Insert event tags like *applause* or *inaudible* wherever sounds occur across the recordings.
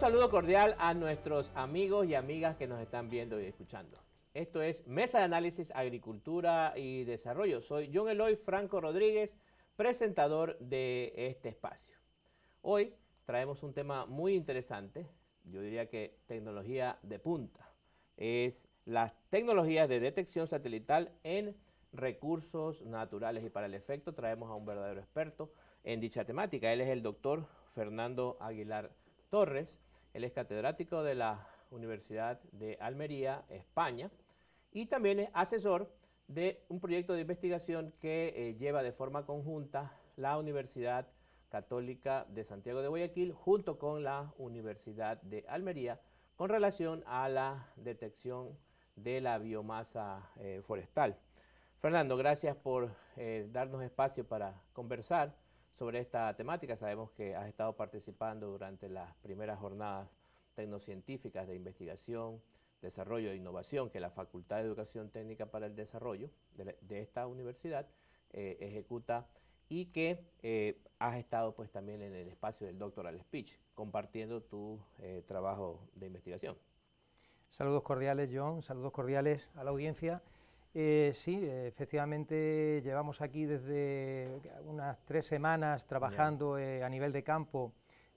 saludo cordial a nuestros amigos y amigas que nos están viendo y escuchando. Esto es Mesa de Análisis Agricultura y Desarrollo. Soy John Eloy Franco Rodríguez, presentador de este espacio. Hoy traemos un tema muy interesante, yo diría que tecnología de punta. Es las tecnologías de detección satelital en recursos naturales y para el efecto traemos a un verdadero experto en dicha temática. Él es el doctor Fernando Aguilar Torres, él es catedrático de la Universidad de Almería, España, y también es asesor de un proyecto de investigación que eh, lleva de forma conjunta la Universidad Católica de Santiago de Guayaquil junto con la Universidad de Almería con relación a la detección de la biomasa eh, forestal. Fernando, gracias por eh, darnos espacio para conversar sobre esta temática. Sabemos que has estado participando durante las primeras jornadas tecnocientíficas de investigación, desarrollo e innovación que la Facultad de Educación Técnica para el Desarrollo de, esta universidad eh, ejecuta y que eh, has estado pues también en el espacio del doctoral speech, compartiendo tu eh, trabajo de investigación. Saludos cordiales, John. Saludos cordiales a la audiencia. Eh, sí, efectivamente llevamos aquí desde unas tres semanas trabajando eh, a nivel de campo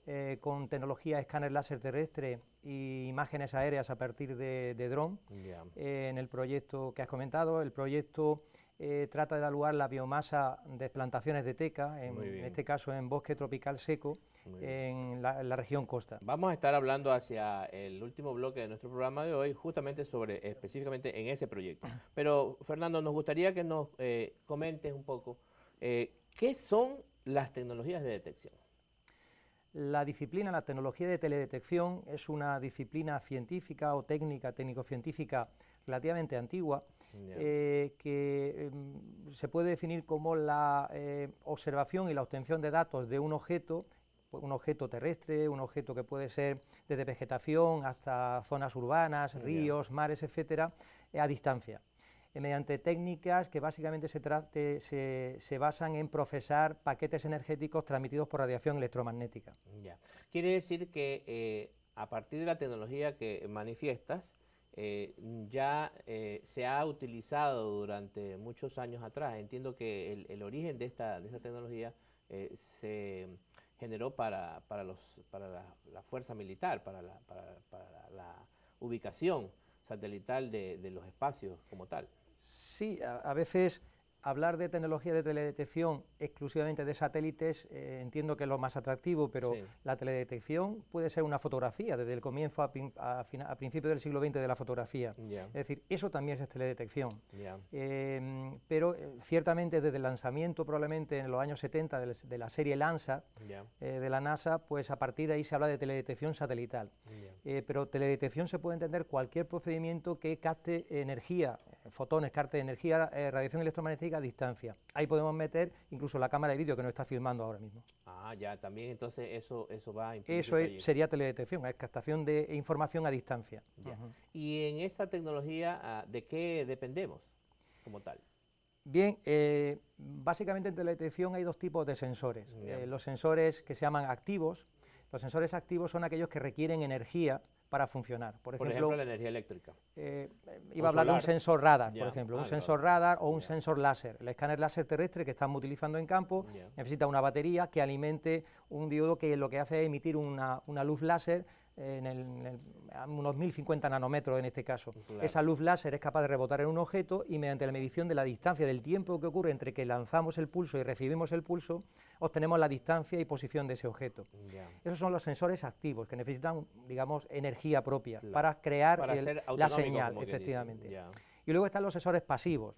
eh, con tecnología escáner láser terrestre e imágenes aéreas a partir de, de dron eh, en el proyecto que has comentado. El proyecto eh, trata de evaluar la biomasa de plantaciones de teca, en, este caso en bosque tropical seco, en la, región costa. Vamos a estar hablando hacia el último bloque de nuestro programa de hoy, justamente sobre específicamente en ese proyecto. Pero Fernando, nos gustaría que nos eh, comentes un poco eh, qué son las tecnologías de detección. La disciplina, la tecnología de teledetección es una disciplina científica o técnica, técnico-científica relativamente antigua eh, que em, se puede definir como la eh, observación y la obtención de datos de un objeto, pues, un objeto terrestre, un objeto que puede ser desde vegetación hasta zonas urbanas, ríos, mares, etcétera, eh, a distancia mediante técnicas que básicamente se, basan en procesar paquetes energéticos transmitidos por radiación electromagnética. Quiere decir que a partir de la tecnología que manifiestas, eh, ya eh, se ha utilizado durante muchos años atrás. Entiendo que el, origen de esta, de esta tecnología eh, se generó para, los, para la, fuerza militar, para la, para, la ubicación satelital de, los espacios como tal. Sí, a veces hablar de tecnología de teledetección exclusivamente de satélites, eh, entiendo que es lo más atractivo, pero la teledetección puede ser una fotografía, desde el comienzo a, a, principios del siglo XX de la fotografía. Es decir, eso también es teledetección. Em, pero eh, ciertamente desde el lanzamiento, probablemente en los años 70 de, la serie LANSA eh, de la NASA, pues a partir de ahí se habla de teledetección satelital. pero teledetección se puede entender cualquier procedimiento que capte energía, fotones, capte energía, radiación electromagnética, a distancia. Ahí podemos meter incluso la cámara de vídeo que nos está filmando ahora mismo. Ah, ya, también entonces eso, eso va a Eso sería teledetección, es captación de información a distancia. ¿Y en esta tecnología ah, de qué dependemos como tal? Bien, eh, básicamente en teledetección hay dos tipos de sensores. Eh, los sensores que se llaman activos. Los sensores activos son aquellos que requieren energía para funcionar. Por ejemplo, la energía eléctrica. Eh, iba a hablar de un sensor radar, por ejemplo, un sensor radar o un sensor láser. El escáner láser terrestre que estamos utilizando en campo necesita una batería que alimente un diodo que lo que hace es emitir una luz láser en, el, unos 1050 nanómetros en este caso. Esa luz láser es capaz de rebotar en un objeto y mediante la medición de la distancia del tiempo que ocurre entre que lanzamos el pulso y recibimos el pulso, obtenemos la distancia y posición de ese objeto. Esos son los sensores activos que necesitan, digamos, energía propia para crear la señal, efectivamente. Y luego están los sensores pasivos.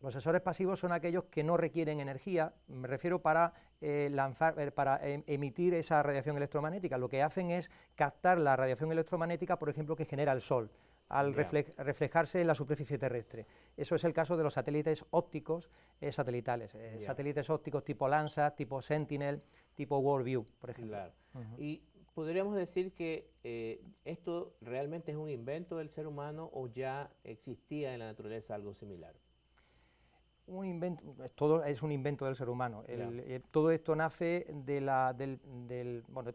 Los sensores pasivos son aquellos que no requieren energía, me refiero para, eh, lanzar, eh, para em, emitir esa radiación electromagnética. Lo que hacen es captar la radiación electromagnética, por ejemplo, que genera el Sol al reflejarse en la superficie terrestre. Eso es el caso de los satélites ópticos eh, satelitales, satélites ópticos tipo Lanza, tipo Sentinel, tipo Worldview, por ejemplo. Y podríamos decir que eh, esto realmente es un invento del ser humano o ya existía en la naturaleza algo similar. Un invento, todo es un invento del ser humano. Eh, todo esto nace de la,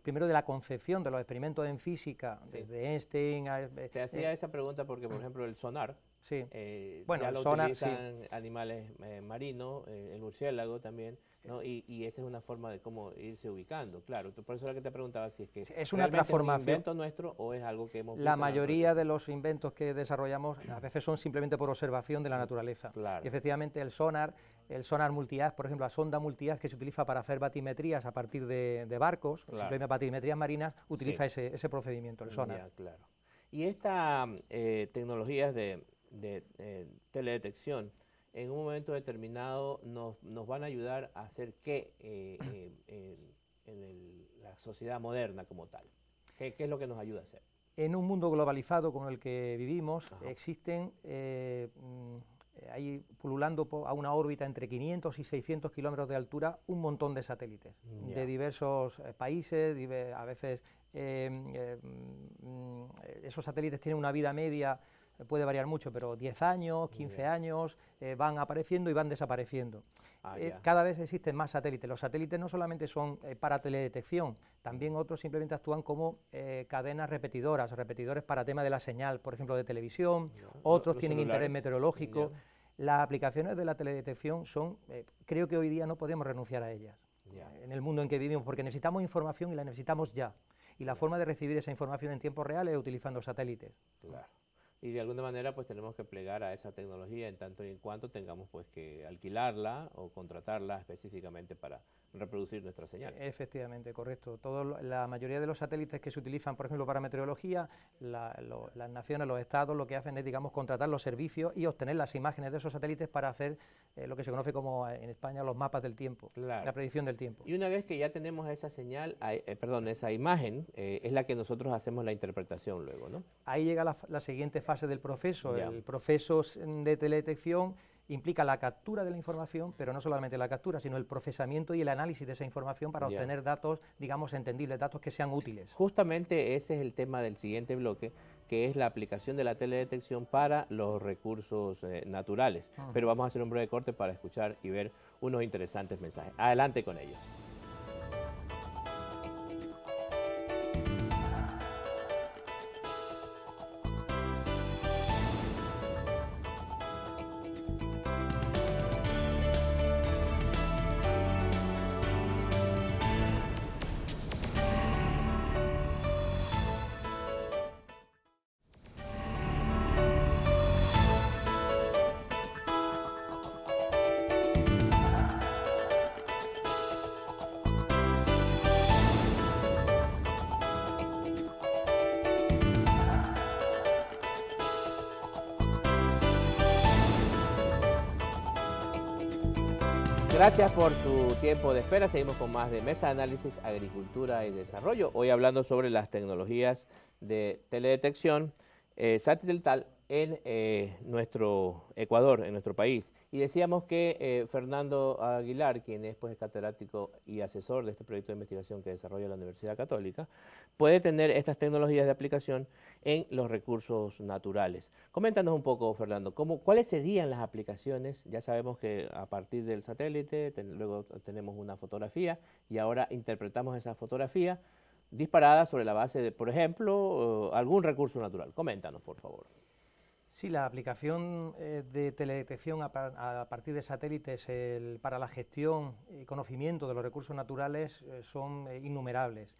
primero de la concepción de los experimentos en física, de Einstein. A, eh, Te hacía esa pregunta porque, por ejemplo, el sonar, sí. bueno, ya lo sonar, utilizan animales marinos, el murciélago también. Y, esa es una forma de cómo irse ubicando, claro. Por eso era que te preguntaba si es que es una transformación. un invento nuestro o es algo que hemos... La mayoría de los inventos que desarrollamos a veces son simplemente por observación de la naturaleza. Y efectivamente el sonar, el sonar multiaz, por ejemplo, la sonda multiaz que se utiliza para hacer batimetrías a partir de, barcos, simplemente batimetrías marinas, utiliza ese, ese, procedimiento, el sonar. claro. Y estas eh, tecnologías de, de eh, teledetección, en un momento determinado nos, van a ayudar a hacer qué eh, eh, en, la sociedad moderna como tal? ¿Qué, es lo que nos ayuda a hacer? En un mundo globalizado con el que vivimos, existen ahí eh, mm, hay pululando a una órbita entre 500 y 600 kilómetros de altura un montón de satélites mm, de diversos países, a veces mm, esos satélites tienen una vida media puede variar mucho, pero 10 años, 15 años, eh, van apareciendo y van desapareciendo. Ah, eh, cada vez existen más satélites. Los satélites no solamente son eh, para teledetección, también mm. otros simplemente actúan como cadenas repetidoras, repetidores para tema de la señal, por ejemplo, de televisión, otros tienen interés meteorológico. Las aplicaciones de la teledetección son, creo que hoy día no podemos renunciar a ellas. En el mundo en que vivimos, porque necesitamos información y la necesitamos ya. Y la forma de recibir esa información en tiempo real es utilizando satélites. Claro y de alguna manera pues tenemos que plegar a esa tecnología en tanto y en cuanto tengamos pues que alquilarla o contratarla específicamente para, reproducir nuestra señal. Efectivamente, correcto. Todo, la mayoría de los satélites que se utilizan, por ejemplo, para meteorología, las naciones, los estados, lo que hacen es, digamos, contratar los servicios y obtener las imágenes de esos satélites para hacer eh, lo que se conoce como eh, en España los mapas del tiempo, la predicción del tiempo. Y una vez que ya tenemos esa señal, eh, perdón, esa imagen, es la que nosotros hacemos la interpretación luego, ¿no? Ahí llega la, siguiente fase del proceso. El proceso de teledetección implica la captura de la información, pero no solamente la captura, sino el procesamiento y el análisis de esa información para obtener datos, digamos, entendibles, datos que sean útiles. Justamente ese es el tema del siguiente bloque, que es la aplicación de la teledetección para los recursos eh, naturales. Ah. Pero vamos a hacer un breve corte para escuchar y ver unos interesantes mensajes. Adelante con ellos. Gracias por su tiempo de espera. Seguimos con más de Mesa Análisis, Agricultura y Desarrollo. Hoy hablando sobre las tecnologías de teledetección eh, satelital en eh, nuestro Ecuador, en nuestro país. Y decíamos que eh, Fernando Aguilar, quien es pues, catedrático y asesor de este proyecto de investigación que desarrolla la Universidad Católica, puede tener estas tecnologías de aplicación en los recursos naturales. Coméntanos un poco, Fernando, cómo, ¿cuáles serían las aplicaciones? Ya sabemos que a partir del satélite, luego tenemos una fotografía y ahora interpretamos esa fotografía disparada sobre la base de, por ejemplo, algún recurso natural. Coméntanos, por favor. Sí, la aplicación eh, de teledetección a partir de satélites para la gestión y conocimiento de los recursos naturales eh, son eh, innumerables.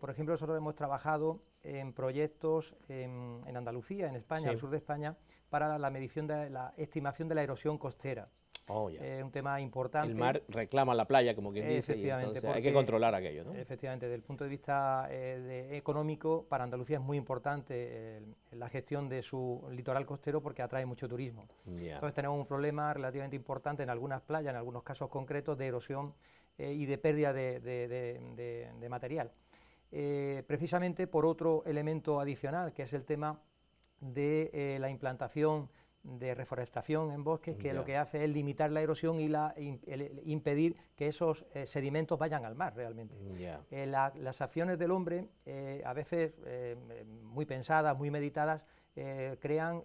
por ejemplo, nosotros hemos trabajado en proyectos en, Andalucía, en España, al sur de España, para la medición de la estimación de la erosión costera. Oh, es eh, un tema importante. El mar reclama la playa, como quien dice, hay que controlar aquello, Efectivamente, desde el punto de vista eh, económico, para Andalucía es muy importante la gestión de su litoral costero porque atrae mucho turismo. Entonces tenemos un problema relativamente importante en algunas playas, en algunos casos concretos, de erosión eh, y de pérdida de material. precisamente por otro elemento adicional, que es el tema de la implantación de reforestación en bosques que lo que hace es limitar la erosión y la, impedir que esos eh, sedimentos vayan al mar realmente. Mm, eh, las acciones del hombre, eh, a veces muy pensadas, muy meditadas, crean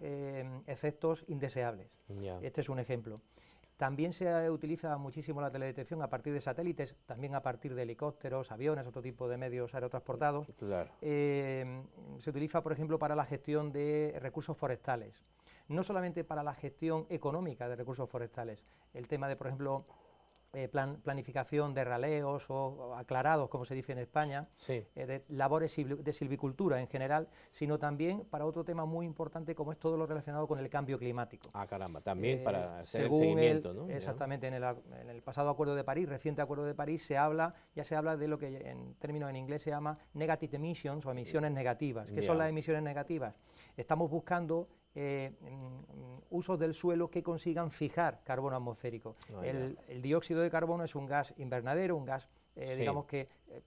efectos indeseables. Este es un ejemplo. También se utiliza muchísimo la teledetección a partir de satélites, también a partir de helicópteros, aviones, otro tipo de medios aerotransportados. se utiliza, por ejemplo, para la gestión de recursos forestales no solamente para la gestión económica de recursos forestales, el tema de, por ejemplo, eh, planificación de raleos o, aclarados, como se dice en España, eh, de labores de silvicultura en general, sino también para otro tema muy importante como es todo lo relacionado con el cambio climático. Ah, caramba, también eh, para hacer el seguimiento, ¿no? Exactamente, en el, pasado Acuerdo de París, reciente Acuerdo de París, se habla, ya se habla de lo que en términos en inglés se llama negative emissions o emisiones negativas. ¿Qué son las emisiones negativas? Estamos buscando eh, mm, mm, usos del suelo que consigan fijar carbono atmosférico. el, dióxido de carbono es un gas invernadero, un gas, eh, digamos que eh,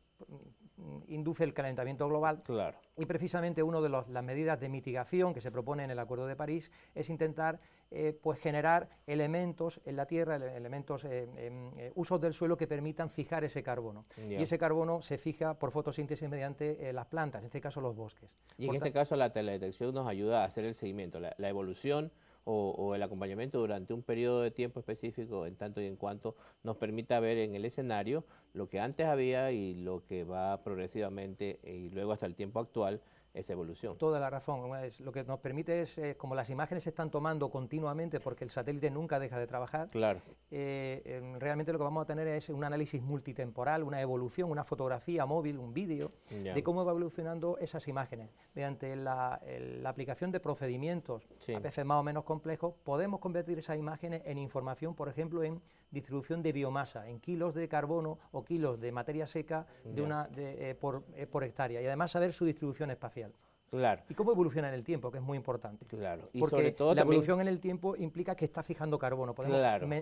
Mm, induce el calentamiento global. Claro. Y precisamente una de las medidas de mitigación que se propone en el Acuerdo de París es intentar eh, pues generar elementos en la tierra, elementos, eh, em, eh, usos del suelo que permitan fijar ese carbono. Y ese carbono se fija por fotosíntesis mediante las plantas, en este caso los bosques. Y en este caso la teledetección nos ayuda a hacer el seguimiento, la evolución o, el acompañamiento durante un periodo de tiempo específico, en tanto y en cuanto nos permita ver en el escenario lo que antes había y lo que va progresivamente eh, y luego hasta el tiempo actual esa evolución. Toda la razón. Es, lo que nos permite es, eh, como las imágenes se están tomando continuamente porque el satélite nunca deja de trabajar, claro. Eh, em, realmente lo que vamos a tener es un análisis multitemporal, una evolución, una fotografía móvil, un vídeo, de cómo va evolucionando esas imágenes. Mediante la, aplicación de procedimientos, a veces más o menos complejos, podemos convertir esas imágenes en información, por ejemplo, en distribución de biomasa en kilos de carbono o kilos de materia seca de una, eh, eh, por, hectárea y además saber su distribución espacial. Claro. Y cómo evoluciona en el tiempo, que es muy importante. Claro. Porque sobre todo la evolución en el tiempo implica que está fijando carbono. Podemos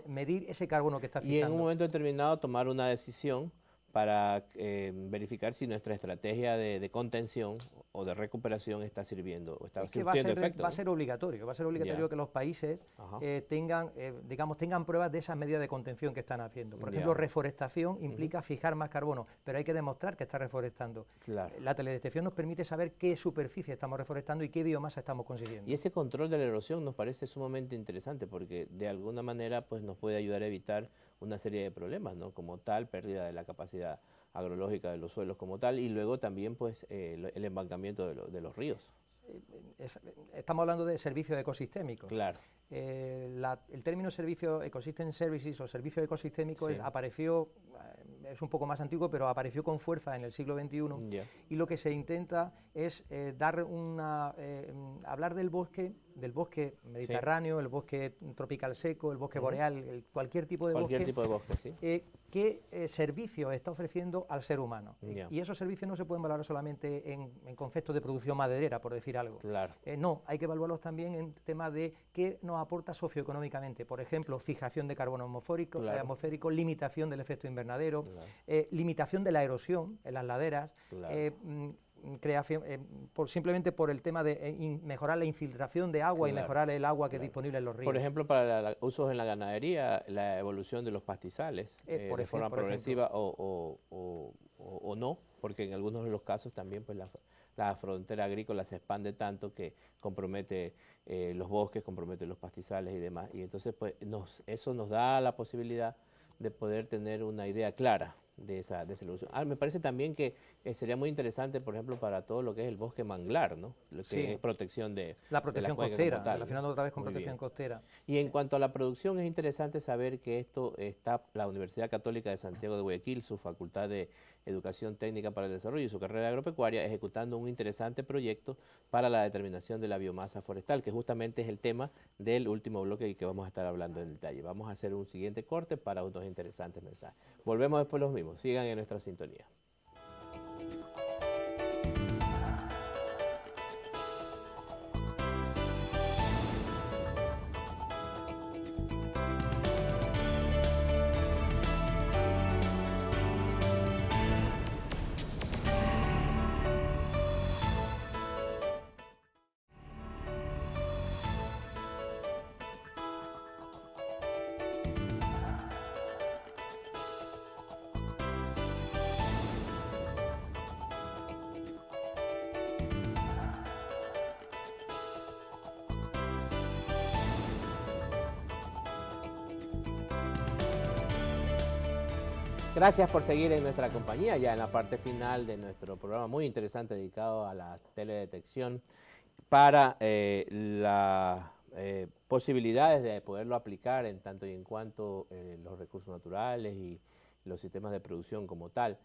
medir ese carbono que está fijando. Y en un momento determinado tomar una decisión para eh, verificar si nuestra estrategia de, contención o de recuperación está sirviendo o está es que va a, ser, obligatorio, va a ser obligatorio que los países eh, tengan, eh, digamos, tengan pruebas de esas medidas de contención que están haciendo. Por ejemplo, reforestación implica fijar más carbono, pero hay que demostrar que está reforestando. La teledetección nos permite saber qué superficie estamos reforestando y qué biomasa estamos consiguiendo. Y ese control de la erosión nos parece sumamente interesante porque de alguna manera pues, nos puede ayudar a evitar una serie de problemas, ¿no? Como tal, pérdida de la capacidad agrológica de los suelos como tal, y luego también pues eh, el embancamiento de, los ríos. Estamos hablando de servicios ecosistémicos. Claro. Eh, el término servicio ecosystem services o servicio ecosistémico apareció, eh, es un poco más antiguo, pero apareció con fuerza en el siglo XXI y lo que se intenta es dar una, hablar del bosque del bosque mediterráneo, el bosque tropical seco, el bosque boreal, cualquier tipo de bosque, eh, qué eh, servicios está ofreciendo al ser humano. Y esos servicios no se pueden valorar solamente en, en conceptos de producción maderera, por decir algo. Eh, no, hay que evaluarlos también en temas de qué nos aporta socioeconómicamente. Por ejemplo, fijación de carbono atmosférico, limitación del efecto invernadero, limitación de la erosión en las laderas. Mm, crea, eh, por, simplemente por el tema de eh, mejorar la infiltración de agua y mejorar el agua que es disponible en los ríos. Por ejemplo, para usos en la ganadería, la evolución de los pastizales eh, por de forma progresiva o, o, o, o, no, porque en algunos de los casos también pues la, la frontera agrícola se expande tanto que compromete los bosques, compromete los pastizales y demás. Y entonces pues nos, eso nos da la posibilidad de poder tener una idea clara de esa, de Ah, me parece también que eh, sería muy interesante, por ejemplo, para todo lo que es el bosque manglar, ¿no? Lo protección de la protección costera la costera, relacionando otra vez con protección costera. Y en cuanto a la producción es interesante saber que esto está la Universidad Católica de Santiago de Guayaquil, su facultad de Educación Técnica para el Desarrollo y su carrera agropecuaria, ejecutando un interesante proyecto para la determinación de la biomasa forestal, que justamente es el tema del último bloque y que vamos a estar hablando en detalle. Vamos a hacer un siguiente corte para unos interesantes mensajes. Volvemos después los mismos. Sigan en nuestra sintonía. Gracias por seguir en nuestra compañía, ya en la parte final de nuestro programa muy interesante dedicado a la teledetección para eh, las eh, posibilidades de poderlo aplicar en tanto y en cuanto eh, los recursos naturales y los sistemas de producción como tal.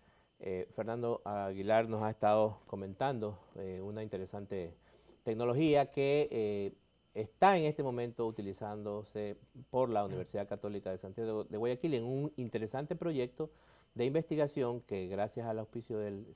Fernando Aguilar nos ha estado comentando una interesante tecnología que está en este momento utilizándose por la Universidad Católica de Santiago de Guayaquil en un interesante proyecto de investigación que gracias al auspicio del,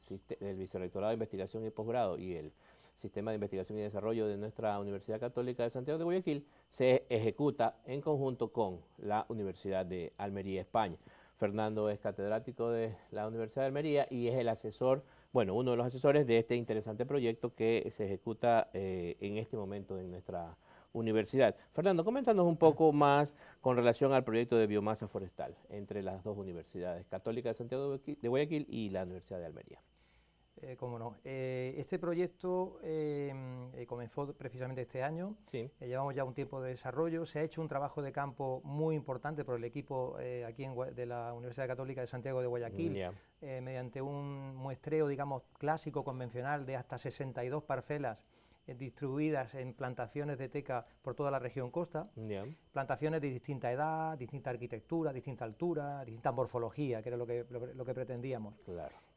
Vicerrectorado de Investigación y Posgrado y el Sistema de Investigación y Desarrollo de nuestra Universidad Católica de Santiago de Guayaquil se ejecuta en conjunto con la Universidad de Almería, España. Fernando es catedrático de la Universidad de Almería y es el asesor, bueno, uno de los asesores de este interesante proyecto que se ejecuta eh, en este momento en nuestra universidad. Fernando, coméntanos un poco más con relación al proyecto de biomasa forestal entre las dos universidades, Católica de Santiago de Guayaquil y la Universidad de Almería. Eh, cómo no. Eh, este proyecto eh, comenzó precisamente este año. llevamos ya un tiempo de desarrollo. Se ha hecho un trabajo de campo muy importante por el equipo aquí de la Universidad Católica de Santiago de Guayaquil, mediante un muestreo, digamos, clásico, convencional, de hasta 62 parcelas eh, distribuidas en plantaciones de teca por toda la región costa, plantaciones de distinta edad, distinta arquitectura, distinta altura, distinta morfología, que era lo que, pretendíamos.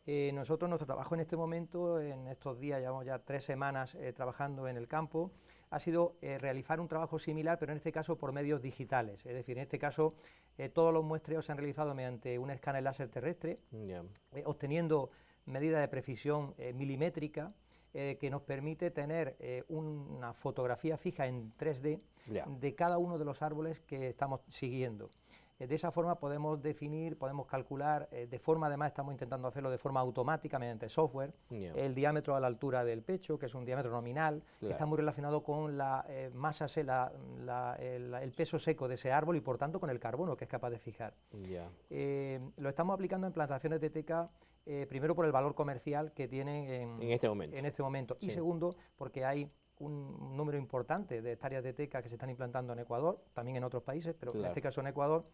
Eh, nosotros, nuestro trabajo en este momento, en estos días, llevamos ya tres semanas eh, trabajando en el campo, ha sido realizar un trabajo similar, pero en este caso por medios digitales. Es decir, en este caso todos los muestreos se han realizado mediante un escáner láser terrestre, obteniendo medidas de precisión milimétrica, eh, que nos permite tener eh, una fotografía fija en 3D de cada uno de los árboles que estamos siguiendo. Eh, de esa forma podemos definir, podemos calcular, de forma además estamos intentando hacerlo de forma automática mediante software, el diámetro a la altura del pecho, que es un diámetro nominal, que está muy relacionado con la masa, el, peso seco de ese árbol y por tanto con el carbono que es capaz de fijar. lo estamos aplicando en plantaciones de teca eh, primero por el valor comercial que tiene este en, este momento. Y segundo, porque hay un número importante de hectáreas de teca que se están implantando en Ecuador, también en otros países, pero en este caso en Ecuador,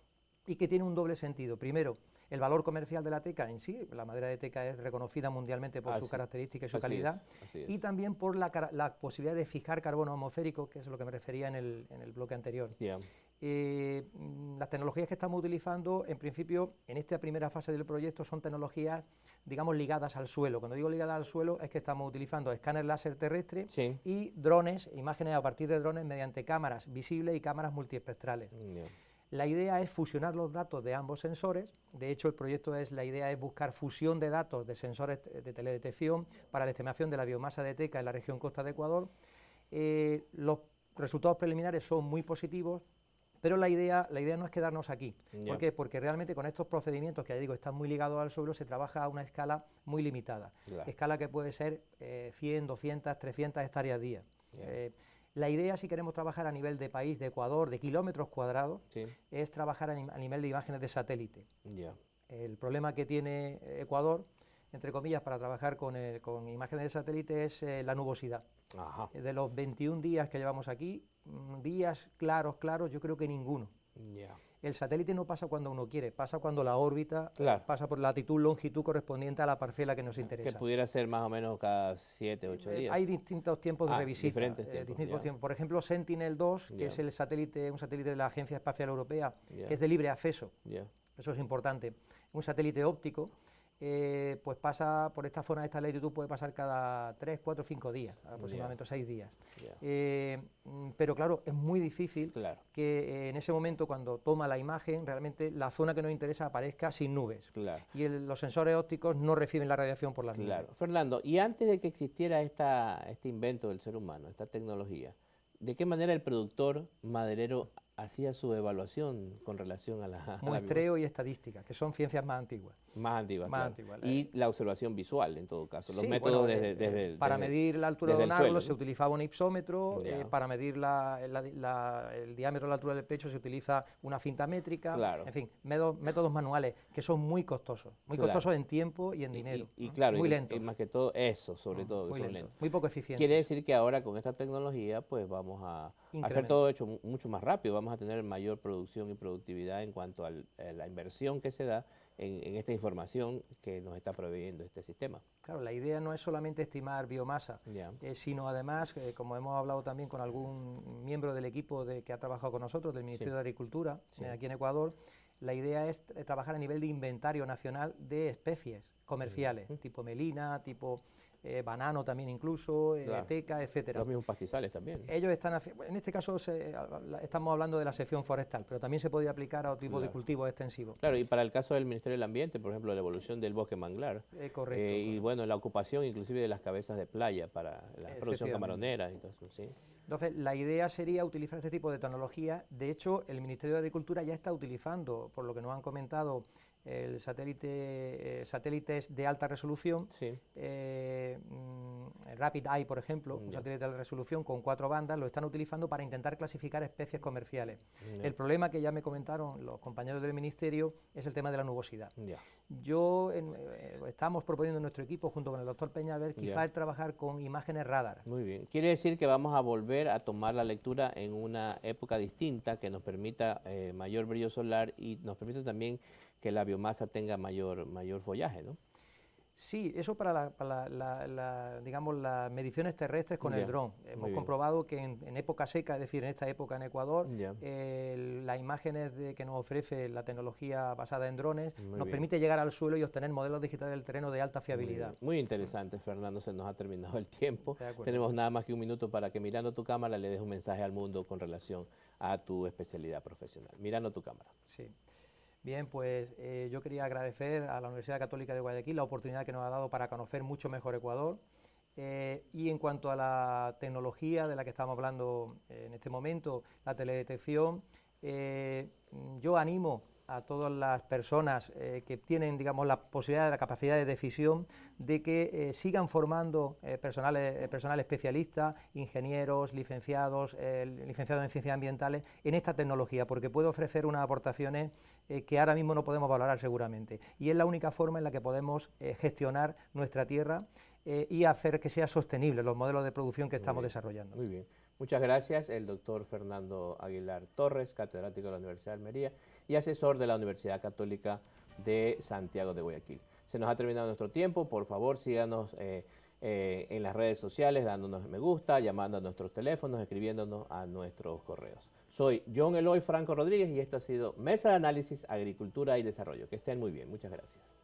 y que tiene un doble sentido. Primero, el valor comercial de la teca en sí, la madera de teca es reconocida mundialmente por ah, sus su característica y su calidad, y también por la, posibilidad de fijar carbono atmosférico, que es lo que me refería en el, bloque anterior. Eh, mm, las tecnologías que estamos utilizando, en principio, en esta primera fase del proyecto son tecnologías, digamos, ligadas al suelo. Cuando digo ligadas al suelo es que estamos utilizando escáner láser terrestre y drones, imágenes a partir de drones mediante cámaras visibles y cámaras multiespectrales. La idea es fusionar los datos de ambos sensores. De hecho, el proyecto es la idea es buscar fusión de datos de sensores de teledetección para la estimación de la biomasa de teca en la región costa de Ecuador. Eh, los resultados preliminares son muy positivos pero la idea, la idea no es quedarnos aquí. porque Porque realmente con estos procedimientos que ya digo están muy ligados al suelo, se trabaja a una escala muy limitada. Escala que puede ser 100, 200, 300 hectáreas día. Eh, la idea, si queremos trabajar a nivel de país, de Ecuador, de kilómetros cuadrados, es trabajar a, nivel de imágenes de satélite. El problema que tiene eh, Ecuador, entre comillas, para trabajar con eh, imágenes de satélite es la nubosidad. Eh, de los 21 días que llevamos aquí, mm, días claros, claros, yo creo que ninguno. El satélite no pasa cuando uno quiere, pasa cuando la órbita eh, pasa por latitud, longitud correspondiente a la parcela que nos interesa. Que pudiera ser más o menos cada 7, 8 eh, días. Hay distintos tiempos de ah, revisita. Diferentes Por ejemplo, Sentinel-2, que es el satélite, un satélite de la Agencia Espacial Europea, que es de libre acceso. Eso es importante. Un satélite óptico eh, pues pasa por esta zona de esta YouTube, puede pasar cada 3, 4, 5 días, aproximadamente 6 días. Eh, mm, pero claro, es muy difícil que eh, en ese momento, cuando toma la imagen, realmente la zona que nos interesa aparezca sin nubes. Y los sensores ópticos no reciben la radiación por las nubes. Fernando, y antes de que existiera esta, este invento del ser humano, esta tecnología, ¿de qué manera el productor maderero hacía su evaluación con relación a la... Muestreo *laughs* y estadística, que son ciencias más antiguas. Más antiguas. y eh. la observación visual, en todo caso. Los métodos eh, desde, eh, desde, Para medir la altura de un árbol se utilizaba un hipsómetro, para medir el diámetro de la altura del pecho se utiliza una cinta métrica, en fin, métodos, manuales que son muy costosos, muy costosos en tiempo y en dinero. Y, claro, muy lentos. Y, más que todo eso, sobre mm, todo, muy, poco eficientes. Quiere decir que ahora con esta tecnología pues vamos a hacer todo hecho mucho más rápido, a tener mayor producción y productividad en cuanto a eh, la inversión que se da en, esta información que nos está proveyendo este sistema. Claro, la idea no es solamente estimar biomasa, eh, sino además, eh, como hemos hablado también con algún miembro del equipo de, que ha trabajado con nosotros, del Ministerio de Agricultura, aquí en Ecuador, la idea es trabajar a nivel de inventario nacional de especies comerciales, tipo melina, tipo eh, banano también incluso, eh, teca, etcétera. Los mismos pastizales también. Ellos están, en este caso estamos hablando de la sección forestal, pero también se podría aplicar a otro tipo de cultivos extensivos. Claro, y para el caso del Ministerio del Ambiente, por ejemplo, la evolución del bosque manglar. Eh, correcto. y bueno, la ocupación inclusive de las cabezas de playa para la producción camaronera Entonces, la idea sería utilizar este tipo de tecnología. De hecho, el Ministerio de Agricultura ya está utilizando, por lo que nos han comentado, el satélite, eh, satélites de alta resolución, eh, mm, Rapid Eye, por ejemplo, un satélite de alta resolución con cuatro bandas, lo están utilizando para intentar clasificar especies comerciales. El problema que ya me comentaron los compañeros del Ministerio es el tema de la nubosidad. Yo eh, estamos proponiendo en nuestro equipo, junto con el doctor Peña, ver quizás trabajar con imágenes radar. Muy bien. Quiere decir que vamos a volver a tomar la lectura en una época distinta que nos permita mayor brillo solar y nos permite también la biomasa tenga mayor, mayor follaje, ¿no? Sí, eso para, digamos, las mediciones terrestres con el dron. Hemos comprobado que en, época seca, es decir, en esta época en Ecuador, las imágenes que nos ofrece la tecnología basada en drones nos permite llegar al suelo y obtener modelos digitales del terreno de alta fiabilidad. Muy, muy interesante, Fernando, se nos ha terminado el tiempo. Tenemos nada más que un minuto para que mirando tu cámara le des un mensaje al mundo con relación a tu especialidad profesional. Mirando tu cámara. Sí. Bien, pues eh, yo quería agradecer a la Universidad Católica de Guayaquil la oportunidad que nos ha dado para conocer mucho mejor Ecuador. Eh, y en cuanto a la tecnología de la que estamos hablando eh, en este momento, la teledetección, yo animo a todas las personas eh, que tienen digamos, la posibilidad, de la capacidad de decisión, de que eh, sigan formando eh, personal, especialista, ingenieros, licenciados, licenciados en ciencias ambientales, en esta tecnología, porque puede ofrecer unas aportaciones que ahora mismo no podemos valorar seguramente. Y es la única forma en la que podemos gestionar nuestra tierra y hacer que sea sostenible los modelos de producción que estamos desarrollando. Muy bien. Muchas gracias, el doctor Fernando Aguilar Torres, catedrático de la Universidad de Almería y asesor de la Universidad Católica de Santiago de Guayaquil. Se nos ha terminado nuestro tiempo, por favor síganos eh, eh, en las redes sociales dándonos me gusta, llamando a nuestros teléfonos, escribiéndonos a nuestros correos. Soy John Eloy Franco Rodríguez y esto ha sido Mesa de Análisis, Agricultura y Desarrollo. Que estén muy bien, muchas gracias.